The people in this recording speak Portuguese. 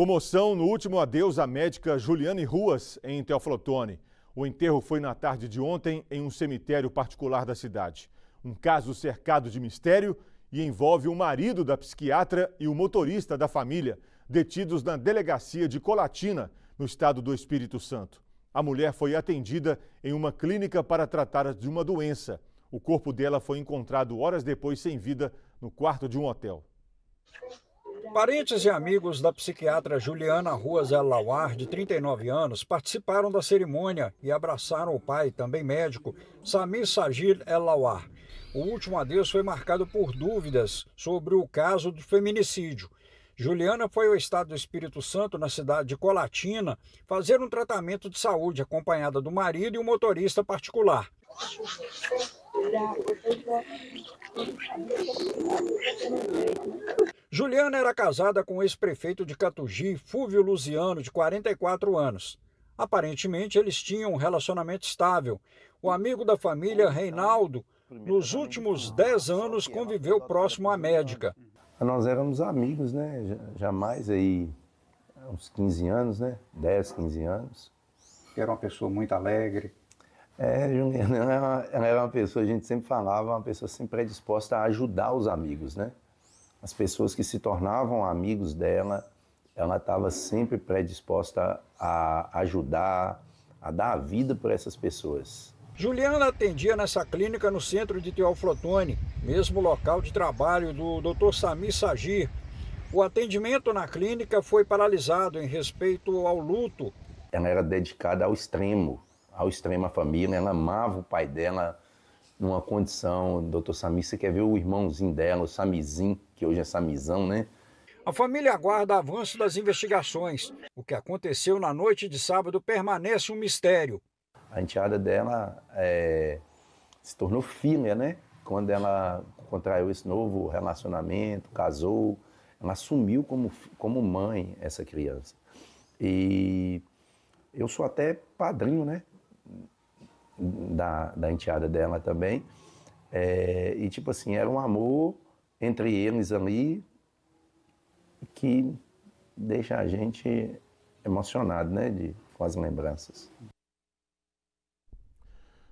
Comoção no último adeus à médica Juliane Ruas, em Teoflotone. O enterro foi na tarde de ontem em um cemitério particular da cidade. Um caso cercado de mistério e envolve o marido da psiquiatra e o motorista da família, detidos na delegacia de Colatina, no estado do Espírito Santo. A mulher foi atendida em uma clínica para tratar de uma doença. O corpo dela foi encontrado horas depois sem vida no quarto de um hotel. Parentes e amigos da psiquiatra Juliana Ruas Elauar, de 39 anos, participaram da cerimônia e abraçaram o pai, também médico, Samir Sagir Elauar. O último adeus foi marcado por dúvidas sobre o caso do feminicídio. Juliana foi ao estado do Espírito Santo, na cidade de Colatina, fazer um tratamento de saúde, acompanhada do marido e um motorista particular. Juliana era casada com o ex-prefeito de Catugi, Fúvio Luziano, de 44 anos. Aparentemente, eles tinham um relacionamento estável. O amigo da família, Reinaldo, nos últimos 10 anos conviveu próximo à médica. Nós éramos amigos, né? Jamais aí, uns 15 anos, né? 10, 15 anos. Era uma pessoa muito alegre. É, Juliana, ela era uma pessoa, a gente sempre falava, uma pessoa sempre assim predisposta a ajudar os amigos, né? as pessoas que se tornavam amigos dela, ela estava sempre predisposta a ajudar, a dar a vida por essas pessoas. Juliana atendia nessa clínica no centro de Teoflotone, mesmo local de trabalho do Dr. Sami Sagir. O atendimento na clínica foi paralisado em respeito ao luto. Ela era dedicada ao extremo, ao extremo à família, ela amava o pai dela, numa condição, doutor Samir, você quer ver o irmãozinho dela, o Samizinho, que hoje é Samizão, né? A família aguarda avanço das investigações. O que aconteceu na noite de sábado permanece um mistério. A enteada dela é, se tornou filha, né? Quando ela contraiu esse novo relacionamento, casou, ela assumiu como, como mãe essa criança. E eu sou até padrinho, né? da, da enteada dela também. É, e tipo assim, era um amor entre eles ali que deixa a gente emocionado, né? De, com as lembranças.